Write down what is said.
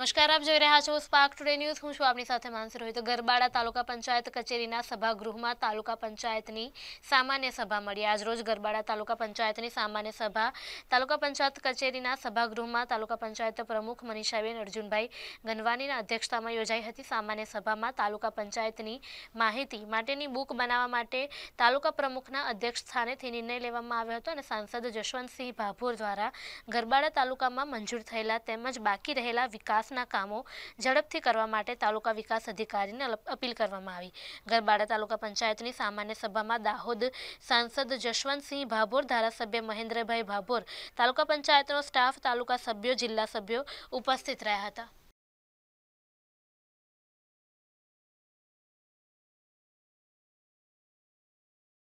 નમસ્કાર આપ જોઈ રહ્યા છો સ્પાર્ક ટુડે ન્યૂઝ હું છું આપની સાથે માનસી રોહિત ગરબાડા તાલુકા પંચાયત કચેરીના સભાગૃહમાં તાલુકા પંચાયતની સામાન્ય સભા મળી આજરોજ ગરબાડા તાલુકા પંચાયતની સામાન્ય સભા તાલુકા પંચાયત કચેરીના સભાગૃહમાં તાલુકા પંચાયત પ્રમુખ મનીષાબેન અર્જુનભાઈ ગનવાનીના અધ્યક્ષતામાં યોજાઈ હતી સામાન્ય સભામાં તાલુકા પંચાયતની માહિતી માટેની બુક બનાવવા માટે તાલુકા પ્રમુખના અધ્યક્ષ સ્થાનેથી નિર્ણય લેવામાં આવ્યો હતો અને સાંસદ જશવંતસિંહ ભાભોર દ્વારા ગરબાડા તાલુકામાં મંજૂર થયેલા તેમજ બાકી રહેલા વિકાસ વિકાસના કામો ઝડપથી કરવા માટે તાલુકા વિકાસ અધિકારીને અપીલ કરવામાં આવી ગરબાડા તાલુકા પંચાયતની સામાન્ય સભામાં દાહોદ સાંસદ જશવંતસિંહ ભાભોર ધારાસભ્ય મહેન્દ્રભાઈ ભાભોર તાલુકા પંચાયતનો સ્ટાફ તાલુકા સભ્યો જિલ્લા સભ્યો ઉપસ્થિત રહ્યા હતા